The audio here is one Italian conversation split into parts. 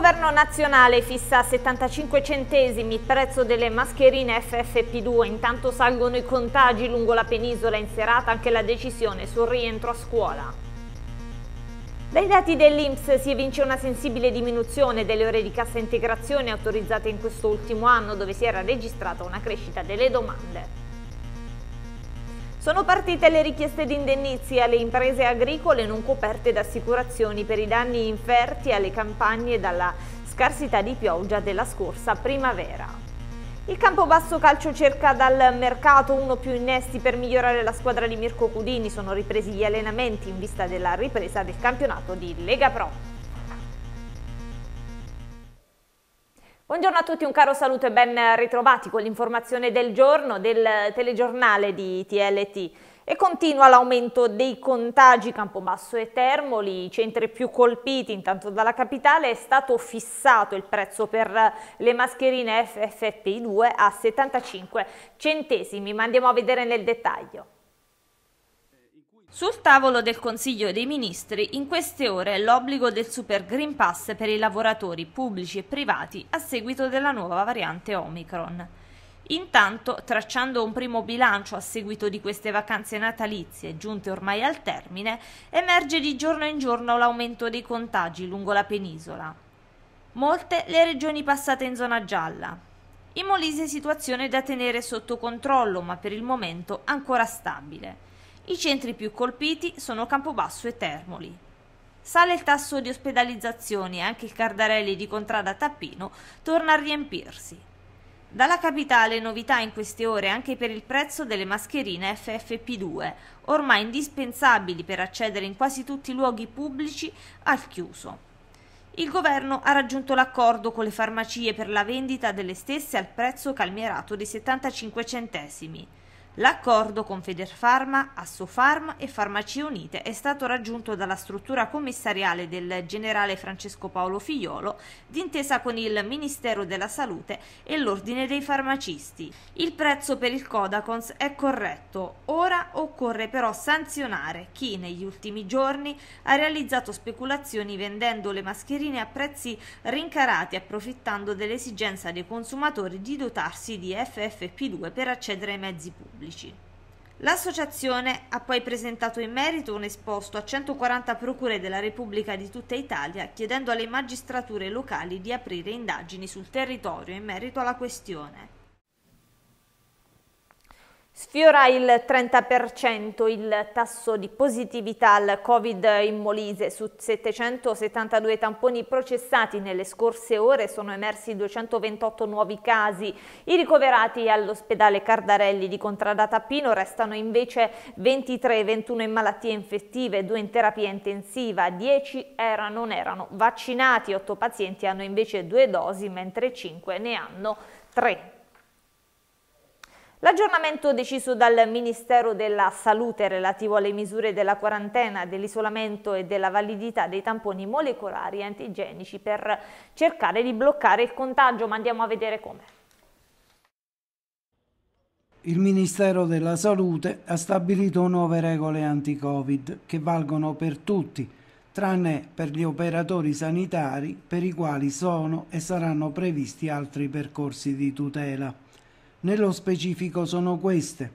governo nazionale fissa a 75 centesimi il prezzo delle mascherine FFP2, intanto salgono i contagi lungo la penisola in serata anche la decisione sul rientro a scuola. Dai dati dell'Inps si evince una sensibile diminuzione delle ore di cassa integrazione autorizzate in questo ultimo anno dove si era registrata una crescita delle domande. Sono partite le richieste di indennizi alle imprese agricole non coperte da assicurazioni per i danni inferti alle campagne dalla scarsità di pioggia della scorsa primavera. Il Campobasso Calcio cerca dal mercato uno più innesti per migliorare la squadra di Mirko Cudini. Sono ripresi gli allenamenti in vista della ripresa del campionato di Lega Pro. Buongiorno a tutti, un caro saluto e ben ritrovati con l'informazione del giorno del telegiornale di TLT. E continua l'aumento dei contagi Campobasso e Termoli, i centri più colpiti intanto dalla capitale, è stato fissato il prezzo per le mascherine FFP2 a 75 centesimi, ma andiamo a vedere nel dettaglio. Sul tavolo del Consiglio dei Ministri in queste ore l'obbligo del Super Green Pass per i lavoratori pubblici e privati a seguito della nuova variante Omicron. Intanto, tracciando un primo bilancio a seguito di queste vacanze natalizie giunte ormai al termine, emerge di giorno in giorno l'aumento dei contagi lungo la penisola. Molte le regioni passate in zona gialla. In Molise situazione da tenere sotto controllo, ma per il momento ancora stabile. I centri più colpiti sono Campobasso e Termoli. Sale il tasso di ospedalizzazioni e anche il Cardarelli di Contrada Tappino torna a riempirsi. Dalla capitale novità in queste ore anche per il prezzo delle mascherine FFP2, ormai indispensabili per accedere in quasi tutti i luoghi pubblici al chiuso. Il governo ha raggiunto l'accordo con le farmacie per la vendita delle stesse al prezzo calmierato di 75 centesimi. L'accordo con Federfarma, Assofarm e Farmacie Unite è stato raggiunto dalla struttura commissariale del generale Francesco Paolo Figliolo d'intesa con il Ministero della Salute e l'Ordine dei Farmacisti. Il prezzo per il Codacons è corretto, ora occorre però sanzionare chi negli ultimi giorni ha realizzato speculazioni vendendo le mascherine a prezzi rincarati approfittando dell'esigenza dei consumatori di dotarsi di FFP2 per accedere ai mezzi pubblici pubblici. L'associazione ha poi presentato in merito un esposto a 140 procure della Repubblica di tutta Italia chiedendo alle magistrature locali di aprire indagini sul territorio in merito alla questione. Sfiora il 30% il tasso di positività al Covid in Molise. Su 772 tamponi processati nelle scorse ore sono emersi 228 nuovi casi. I ricoverati all'ospedale Cardarelli di Contrada Pino restano invece 23, 21 in malattie infettive, 2 in terapia intensiva, 10 era, non erano vaccinati, 8 pazienti hanno invece 2 dosi mentre 5 ne hanno 3. L'aggiornamento deciso dal Ministero della Salute relativo alle misure della quarantena, dell'isolamento e della validità dei tamponi molecolari antigenici per cercare di bloccare il contagio, ma andiamo a vedere come. Il Ministero della Salute ha stabilito nuove regole anti-Covid che valgono per tutti, tranne per gli operatori sanitari per i quali sono e saranno previsti altri percorsi di tutela. Nello specifico sono queste.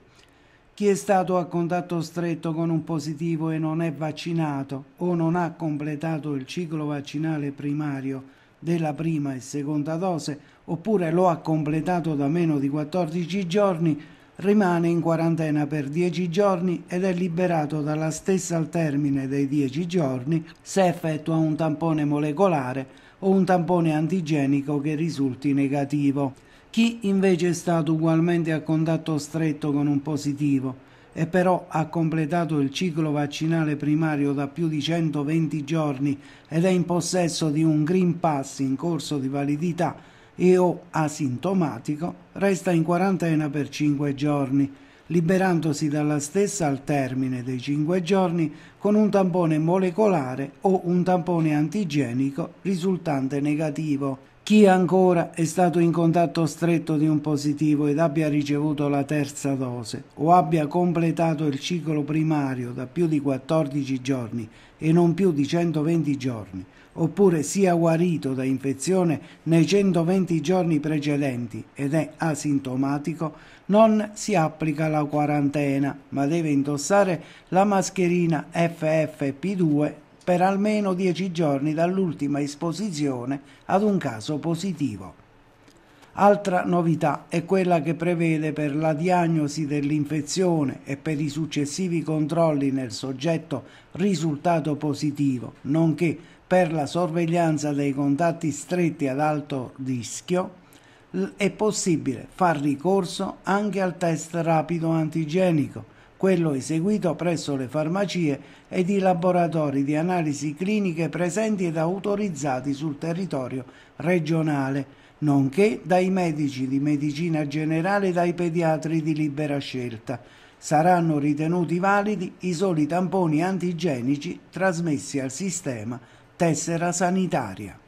Chi è stato a contatto stretto con un positivo e non è vaccinato o non ha completato il ciclo vaccinale primario della prima e seconda dose oppure lo ha completato da meno di 14 giorni rimane in quarantena per 10 giorni ed è liberato dalla stessa al termine dei 10 giorni se effettua un tampone molecolare o un tampone antigenico che risulti negativo. Chi invece è stato ugualmente a contatto stretto con un positivo e però ha completato il ciclo vaccinale primario da più di 120 giorni ed è in possesso di un Green Pass in corso di validità e o asintomatico, resta in quarantena per 5 giorni, liberandosi dalla stessa al termine dei 5 giorni con un tampone molecolare o un tampone antigenico risultante negativo chi ancora è stato in contatto stretto di un positivo ed abbia ricevuto la terza dose o abbia completato il ciclo primario da più di 14 giorni e non più di 120 giorni, oppure sia guarito da infezione nei 120 giorni precedenti ed è asintomatico, non si applica la quarantena, ma deve indossare la mascherina FFP2 per almeno 10 giorni dall'ultima esposizione ad un caso positivo. Altra novità è quella che prevede per la diagnosi dell'infezione e per i successivi controlli nel soggetto risultato positivo, nonché per la sorveglianza dei contatti stretti ad alto rischio, è possibile far ricorso anche al test rapido antigenico quello eseguito presso le farmacie ed i laboratori di analisi cliniche presenti ed autorizzati sul territorio regionale, nonché dai medici di medicina generale e dai pediatri di libera scelta. Saranno ritenuti validi i soli tamponi antigenici trasmessi al sistema tessera sanitaria.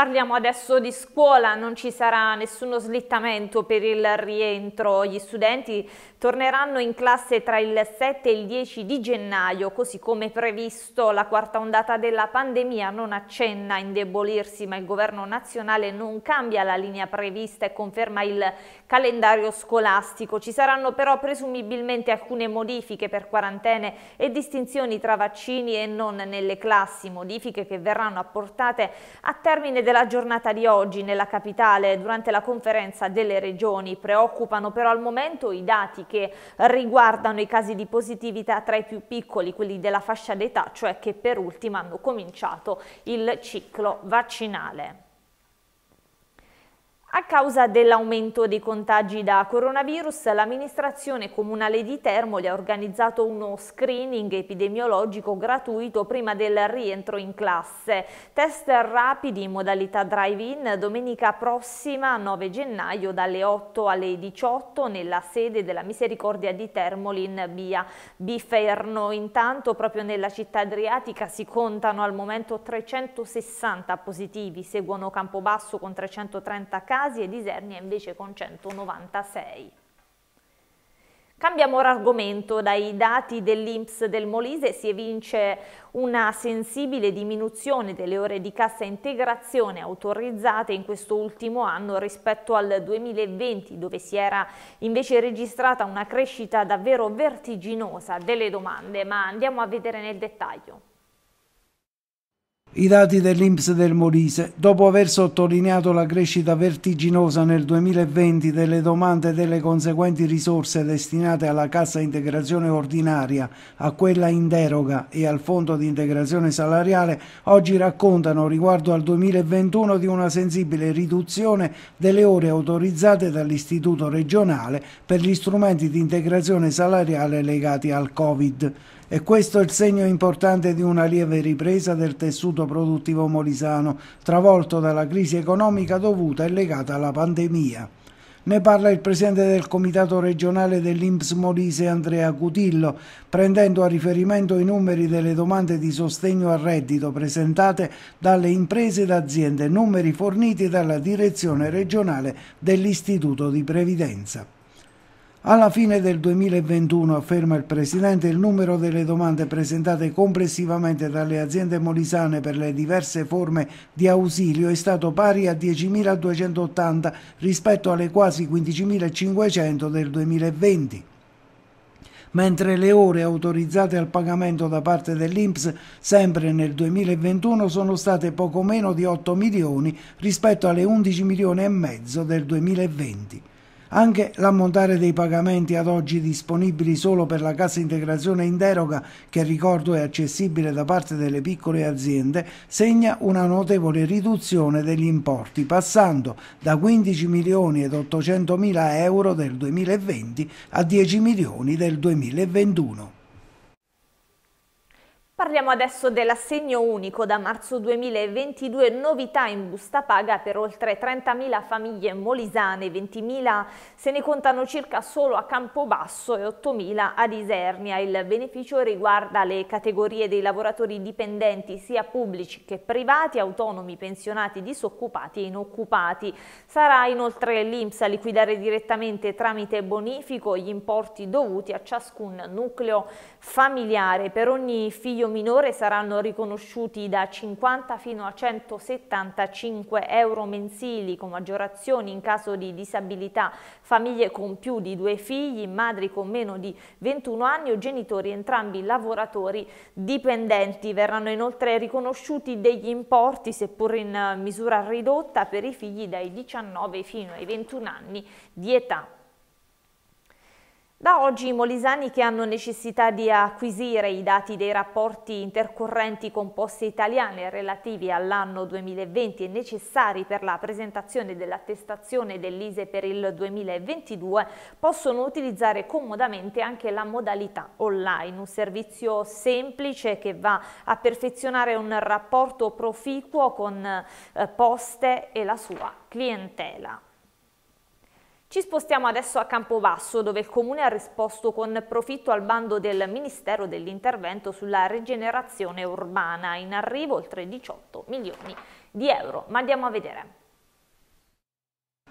Parliamo adesso di scuola, non ci sarà nessuno slittamento per il rientro, gli studenti torneranno in classe tra il 7 e il 10 di gennaio, così come previsto la quarta ondata della pandemia non accenna a indebolirsi, ma il governo nazionale non cambia la linea prevista e conferma il calendario scolastico. Ci saranno però presumibilmente alcune modifiche per quarantene e distinzioni tra vaccini e non nelle classi, modifiche che verranno apportate a termine della giornata di oggi nella capitale durante la conferenza delle regioni. Preoccupano però al momento i dati che riguardano i casi di positività tra i più piccoli, quelli della fascia d'età, cioè che per ultima hanno cominciato il ciclo vaccinale. A causa dell'aumento dei contagi da coronavirus, l'amministrazione comunale di Termoli ha organizzato uno screening epidemiologico gratuito prima del rientro in classe. Test rapidi in modalità drive-in domenica prossima 9 gennaio dalle 8 alle 18 nella sede della Misericordia di Termoli in via Biferno. Intanto proprio nella città adriatica si contano al momento 360 positivi, seguono Campobasso con 330 casi Blasi e disernia invece con 196. Cambiamo argomento, dai dati dell'Inps del Molise si evince una sensibile diminuzione delle ore di cassa integrazione autorizzate in questo ultimo anno rispetto al 2020 dove si era invece registrata una crescita davvero vertiginosa delle domande, ma andiamo a vedere nel dettaglio. I dati dell'Inps del Molise, dopo aver sottolineato la crescita vertiginosa nel 2020 delle domande e delle conseguenti risorse destinate alla cassa integrazione ordinaria, a quella in deroga e al fondo di integrazione salariale, oggi raccontano riguardo al 2021 di una sensibile riduzione delle ore autorizzate dall'Istituto regionale per gli strumenti di integrazione salariale legati al Covid. E questo è il segno importante di una lieve ripresa del tessuto produttivo molisano, travolto dalla crisi economica dovuta e legata alla pandemia. Ne parla il presidente del comitato regionale dell'Inps Molise Andrea Cutillo, prendendo a riferimento i numeri delle domande di sostegno al reddito presentate dalle imprese ed aziende, numeri forniti dalla direzione regionale dell'Istituto di Previdenza. Alla fine del 2021, afferma il Presidente, il numero delle domande presentate complessivamente dalle aziende molisane per le diverse forme di ausilio è stato pari a 10.280 rispetto alle quasi 15.500 del 2020 mentre le ore autorizzate al pagamento da parte dell'INPS sempre nel 2021 sono state poco meno di 8 milioni rispetto alle 11 milioni e mezzo del 2020. Anche l'ammontare dei pagamenti ad oggi disponibili solo per la cassa integrazione in deroga, che ricordo è accessibile da parte delle piccole aziende, segna una notevole riduzione degli importi, passando da 15 milioni ed 800 mila euro del 2020 a 10 milioni del 2021. Parliamo adesso dell'assegno unico. Da marzo 2022 novità in busta paga per oltre 30.000 famiglie molisane, 20.000 se ne contano circa solo a Campobasso e 8.000 ad Isernia. Il beneficio riguarda le categorie dei lavoratori dipendenti sia pubblici che privati, autonomi, pensionati, disoccupati e inoccupati. Sarà inoltre l'Inps a liquidare direttamente tramite bonifico gli importi dovuti a ciascun nucleo familiare. Per ogni figlio minore saranno riconosciuti da 50 fino a 175 euro mensili con maggiorazioni in caso di disabilità, famiglie con più di due figli, madri con meno di 21 anni o genitori entrambi lavoratori dipendenti. Verranno inoltre riconosciuti degli importi, seppur in misura ridotta, per i figli dai 19 fino ai 21 anni di età. Da oggi i molisani che hanno necessità di acquisire i dati dei rapporti intercorrenti con poste italiane relativi all'anno 2020 e necessari per la presentazione dell'attestazione dell'ISE per il 2022 possono utilizzare comodamente anche la modalità online, un servizio semplice che va a perfezionare un rapporto proficuo con eh, poste e la sua clientela. Ci spostiamo adesso a Campovasso, dove il Comune ha risposto con profitto al bando del Ministero dell'Intervento sulla rigenerazione urbana. In arrivo oltre 18 milioni di euro. Ma andiamo a vedere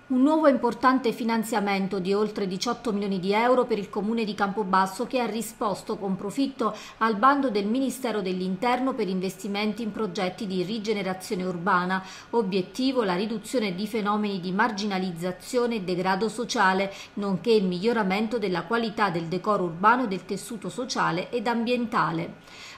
un nuovo importante finanziamento di oltre 18 milioni di euro per il comune di Campobasso che ha risposto con profitto al bando del Ministero dell'Interno per investimenti in progetti di rigenerazione urbana, obiettivo la riduzione di fenomeni di marginalizzazione e degrado sociale, nonché il miglioramento della qualità del decoro urbano e del tessuto sociale ed ambientale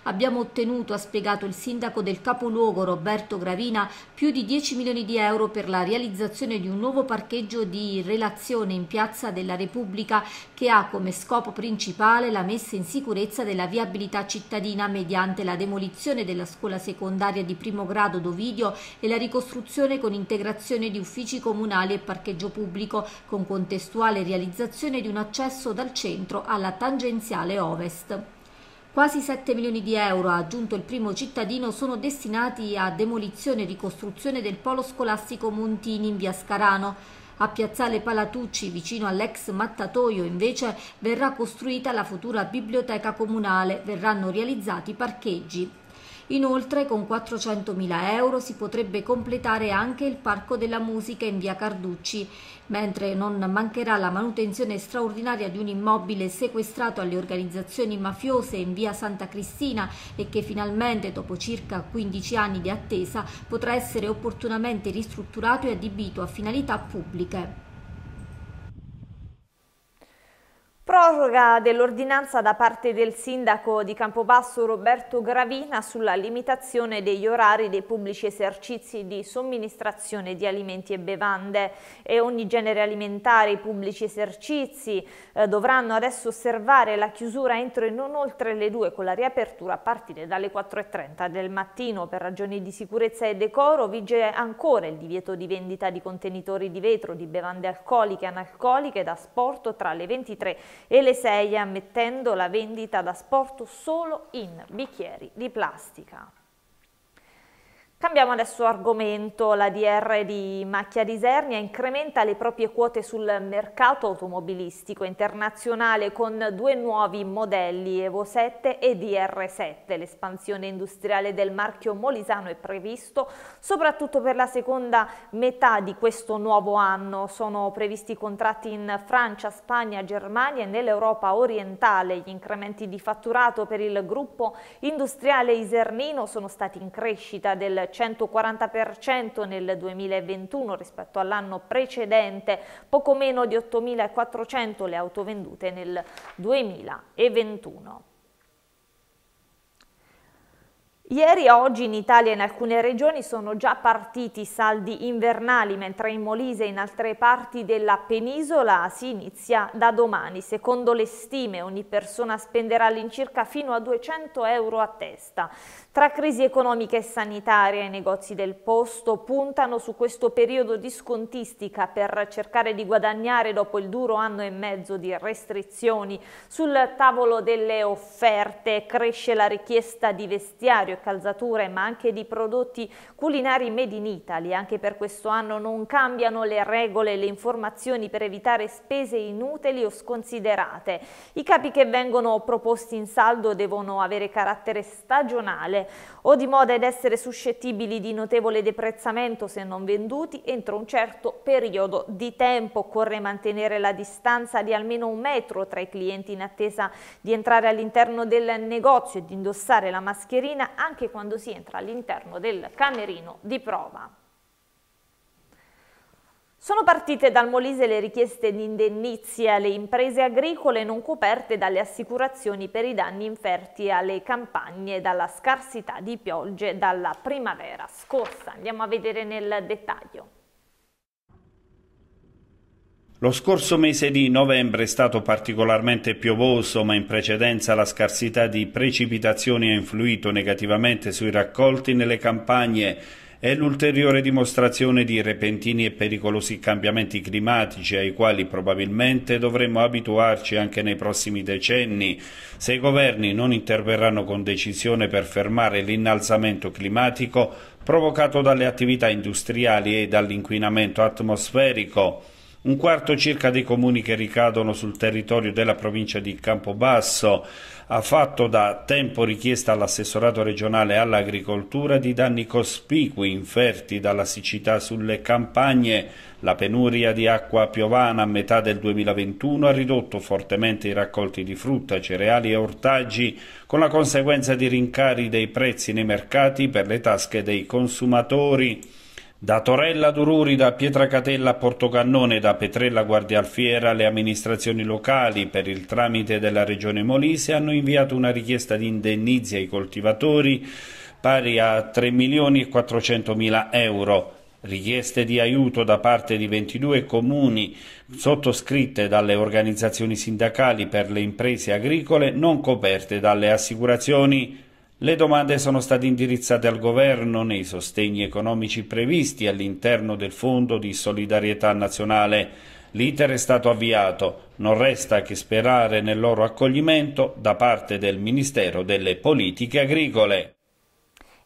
abbiamo ottenuto, ha spiegato il sindaco del capoluogo Roberto Gravina, più di 10 milioni di euro per la realizzazione di un nuovo parcheggio di relazione in Piazza della Repubblica che ha come scopo principale la messa in sicurezza della viabilità cittadina mediante la demolizione della scuola secondaria di primo grado Dovidio e la ricostruzione con integrazione di uffici comunali e parcheggio pubblico con contestuale realizzazione di un accesso dal centro alla tangenziale ovest. Quasi 7 milioni di euro, ha aggiunto il primo cittadino, sono destinati a demolizione e ricostruzione del polo scolastico Montini in via Scarano. A Piazzale Palatucci, vicino all'ex mattatoio, invece, verrà costruita la futura biblioteca comunale, verranno realizzati parcheggi. Inoltre con 400.000 euro si potrebbe completare anche il Parco della Musica in via Carducci, mentre non mancherà la manutenzione straordinaria di un immobile sequestrato alle organizzazioni mafiose in via Santa Cristina e che finalmente, dopo circa 15 anni di attesa, potrà essere opportunamente ristrutturato e adibito a finalità pubbliche. Proroga dell'ordinanza da parte del sindaco di Campobasso Roberto Gravina sulla limitazione degli orari dei pubblici esercizi di somministrazione di alimenti e bevande e ogni genere alimentare, i pubblici esercizi eh, dovranno adesso osservare la chiusura entro e non oltre le due con la riapertura a partire dalle 4.30 del mattino. Per ragioni di sicurezza e decoro vige ancora il divieto di vendita di contenitori di vetro, di bevande alcoliche, e analcoliche da sport tra le 23 e e le 6 ammettendo la vendita da sport solo in bicchieri di plastica. Cambiamo adesso argomento, la DR di Macchia di Sernia incrementa le proprie quote sul mercato automobilistico internazionale con due nuovi modelli Evo 7 e DR7. L'espansione industriale del marchio molisano è previsto soprattutto per la seconda metà di questo nuovo anno. Sono previsti contratti in Francia, Spagna, Germania e nell'Europa orientale. Gli incrementi di fatturato per il gruppo industriale isernino sono stati in crescita del 140% nel 2021 rispetto all'anno precedente, poco meno di 8.400 le auto vendute nel 2021. Ieri e oggi in Italia e in alcune regioni sono già partiti saldi invernali, mentre in Molise e in altre parti della penisola si inizia da domani. Secondo le stime ogni persona spenderà all'incirca fino a 200 euro a testa. Tra crisi economica e sanitaria i negozi del posto puntano su questo periodo di scontistica per cercare di guadagnare dopo il duro anno e mezzo di restrizioni. Sul tavolo delle offerte cresce la richiesta di vestiario calzature ma anche di prodotti culinari made in Italy. Anche per questo anno non cambiano le regole e le informazioni per evitare spese inutili o sconsiderate. I capi che vengono proposti in saldo devono avere carattere stagionale o di moda ed essere suscettibili di notevole deprezzamento se non venduti entro un certo periodo di tempo. Occorre mantenere la distanza di almeno un metro tra i clienti in attesa di entrare all'interno del negozio e di indossare la mascherina anche quando si entra all'interno del camerino di prova. Sono partite dal Molise le richieste di indennizi alle imprese agricole non coperte dalle assicurazioni per i danni inferti alle campagne dalla scarsità di piogge dalla primavera scorsa. Andiamo a vedere nel dettaglio. Lo scorso mese di novembre è stato particolarmente piovoso, ma in precedenza la scarsità di precipitazioni ha influito negativamente sui raccolti nelle campagne è l'ulteriore dimostrazione di repentini e pericolosi cambiamenti climatici ai quali probabilmente dovremmo abituarci anche nei prossimi decenni se i governi non interverranno con decisione per fermare l'innalzamento climatico provocato dalle attività industriali e dall'inquinamento atmosferico un quarto circa dei comuni che ricadono sul territorio della provincia di Campobasso ha fatto da tempo richiesta all'assessorato regionale all'agricoltura di danni cospicui inferti dalla siccità sulle campagne. La penuria di acqua piovana a metà del 2021 ha ridotto fortemente i raccolti di frutta, cereali e ortaggi, con la conseguenza di rincari dei prezzi nei mercati per le tasche dei consumatori. Da Torella Dururi, da Pietracatella a Portocannone, da Petrella Guardialfiera, le amministrazioni locali, per il tramite della Regione Molise, hanno inviato una richiesta di indennizi ai coltivatori pari a 3 milioni e 400 mila euro. Richieste di aiuto da parte di 22 comuni sottoscritte dalle organizzazioni sindacali per le imprese agricole non coperte dalle assicurazioni le domande sono state indirizzate al governo nei sostegni economici previsti all'interno del Fondo di solidarietà nazionale. L'iter è stato avviato, non resta che sperare nel loro accoglimento da parte del Ministero delle Politiche Agricole.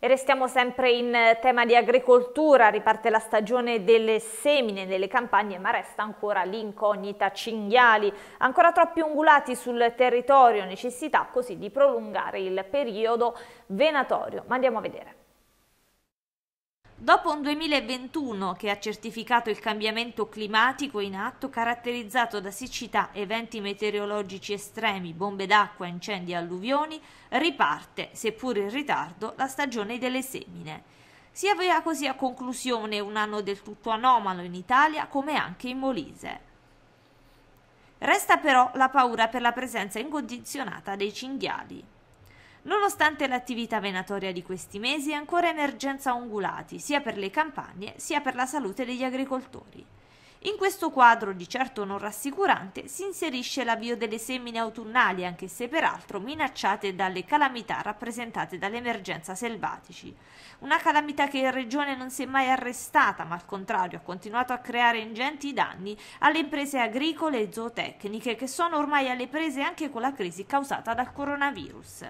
E restiamo sempre in eh, tema di agricoltura, riparte la stagione delle semine nelle campagne ma resta ancora l'incognita cinghiali, ancora troppi ungulati sul territorio, necessità così di prolungare il periodo venatorio. Ma andiamo a vedere. Dopo un 2021 che ha certificato il cambiamento climatico in atto, caratterizzato da siccità, eventi meteorologici estremi, bombe d'acqua, incendi e alluvioni, riparte, seppur in ritardo, la stagione delle semine. Si avvia così a conclusione un anno del tutto anomalo in Italia come anche in Molise. Resta però la paura per la presenza incondizionata dei cinghiali. Nonostante l'attività venatoria di questi mesi è ancora emergenza ungulati, sia per le campagne sia per la salute degli agricoltori. In questo quadro di certo non rassicurante si inserisce l'avvio delle semine autunnali, anche se peraltro minacciate dalle calamità rappresentate dall'emergenza selvatici. Una calamità che in regione non si è mai arrestata, ma al contrario ha continuato a creare ingenti danni alle imprese agricole e zootecniche che sono ormai alle prese anche con la crisi causata dal coronavirus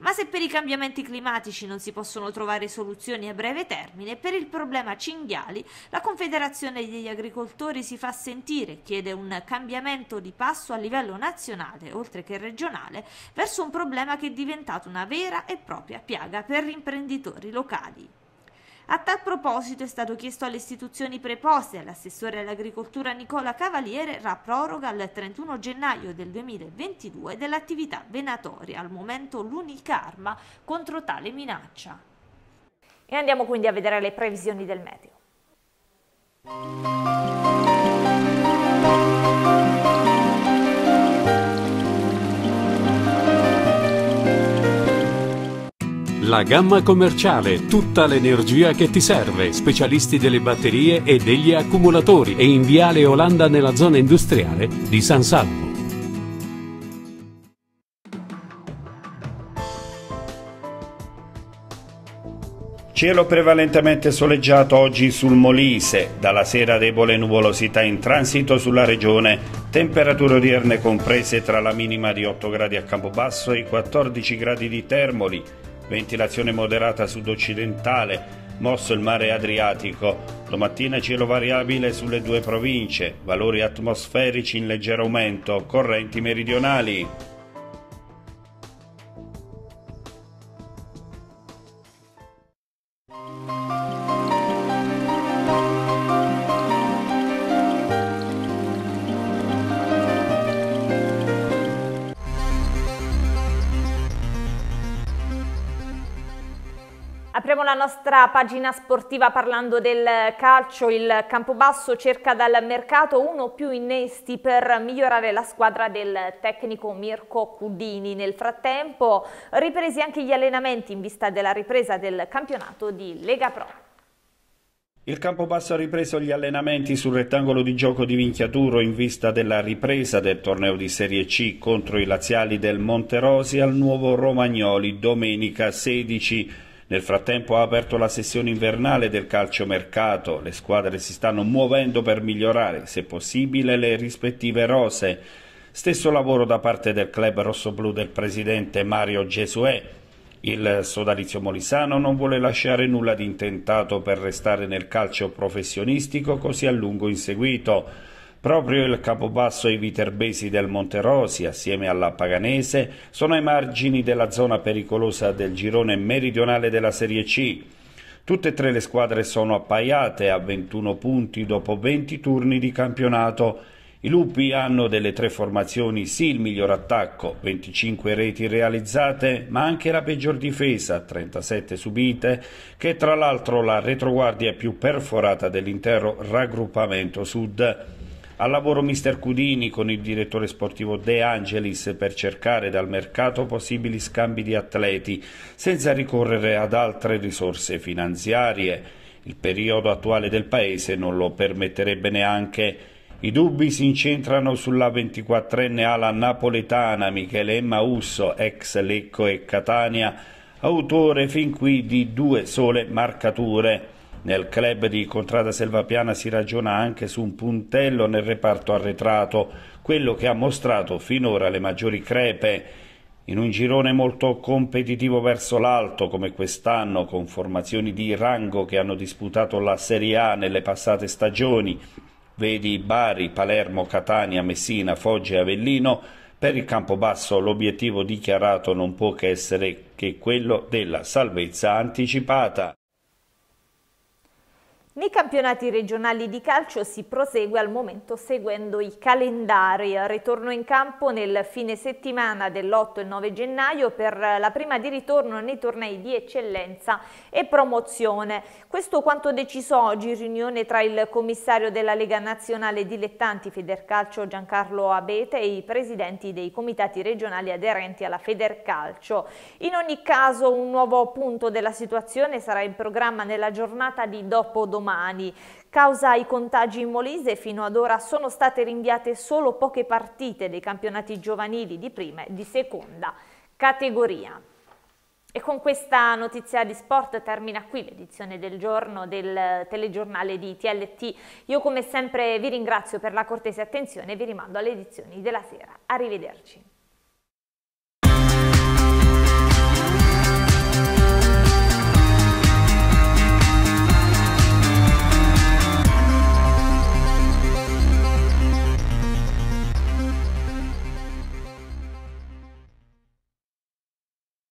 ma se per i cambiamenti climatici non si possono trovare soluzioni a breve termine, per il problema cinghiali la Confederazione degli agricoltori si fa sentire, chiede un cambiamento di passo a livello nazionale, oltre che regionale, verso un problema che è diventato una vera e propria piaga per gli imprenditori locali. A tal proposito è stato chiesto alle istituzioni preposte e all'assessore all'agricoltura Nicola Cavaliere la proroga al 31 gennaio del 2022 dell'attività venatoria, al momento l'unica arma contro tale minaccia. E andiamo quindi a vedere le previsioni del meteo. La gamma commerciale, tutta l'energia che ti serve, specialisti delle batterie e degli accumulatori e in Viale Olanda nella zona industriale di San Salvo. Cielo prevalentemente soleggiato oggi sul Molise, dalla sera debole nuvolosità in transito sulla regione, temperature odierne comprese tra la minima di 8 gradi a Campobasso e i 14 gradi di Termoli, ventilazione moderata sud-occidentale, mosso il mare Adriatico, domattina cielo variabile sulle due province, valori atmosferici in leggero aumento, correnti meridionali. Apriamo la nostra pagina sportiva parlando del calcio. Il Campobasso cerca dal mercato uno o più innesti per migliorare la squadra del tecnico Mirko Cudini. Nel frattempo ripresi anche gli allenamenti in vista della ripresa del campionato di Lega Pro. Il Campobasso ha ripreso gli allenamenti sul rettangolo di gioco di Vinchiaturo in vista della ripresa del torneo di Serie C contro i laziali del Monterosi al nuovo Romagnoli domenica 16 nel frattempo ha aperto la sessione invernale del calciomercato, le squadre si stanno muovendo per migliorare, se possibile, le rispettive rose. Stesso lavoro da parte del club rossoblù del presidente Mario Gesuè. Il sodalizio molisano non vuole lasciare nulla di intentato per restare nel calcio professionistico così a lungo inseguito. Proprio il capobasso e i viterbesi del Monte Rosi, assieme alla Paganese, sono ai margini della zona pericolosa del girone meridionale della Serie C. Tutte e tre le squadre sono appaiate a 21 punti dopo 20 turni di campionato. I lupi hanno delle tre formazioni sì il miglior attacco, 25 reti realizzate, ma anche la peggior difesa, 37 subite, che è tra l'altro la retroguardia più perforata dell'intero raggruppamento sud. Al lavoro mister Cudini con il direttore sportivo De Angelis per cercare dal mercato possibili scambi di atleti senza ricorrere ad altre risorse finanziarie. Il periodo attuale del paese non lo permetterebbe neanche. I dubbi si incentrano sulla 24enne ala napoletana Michele Emma Usso, ex Lecco e Catania, autore fin qui di due sole marcature. Nel club di Contrada Selvapiana si ragiona anche su un puntello nel reparto arretrato, quello che ha mostrato finora le maggiori crepe. In un girone molto competitivo verso l'alto, come quest'anno, con formazioni di rango che hanno disputato la Serie A nelle passate stagioni, vedi Bari, Palermo, Catania, Messina, Foggia e Avellino, per il Campobasso l'obiettivo dichiarato non può che essere che quello della salvezza anticipata. Nei campionati regionali di calcio si prosegue al momento seguendo i calendari. Ritorno in campo nel fine settimana dell'8 e 9 gennaio per la prima di ritorno nei tornei di eccellenza e promozione. Questo quanto deciso oggi in riunione tra il commissario della Lega Nazionale Dilettanti Federcalcio Giancarlo Abete e i presidenti dei comitati regionali aderenti alla Federcalcio. In ogni caso un nuovo punto della situazione sarà in programma nella giornata di dopo domani domani. Causa i contagi in Molise, fino ad ora sono state rinviate solo poche partite dei campionati giovanili di prima e di seconda categoria. E con questa notizia di sport termina qui l'edizione del giorno del telegiornale di TLT. Io come sempre vi ringrazio per la cortese attenzione e vi rimando alle edizioni della sera. Arrivederci.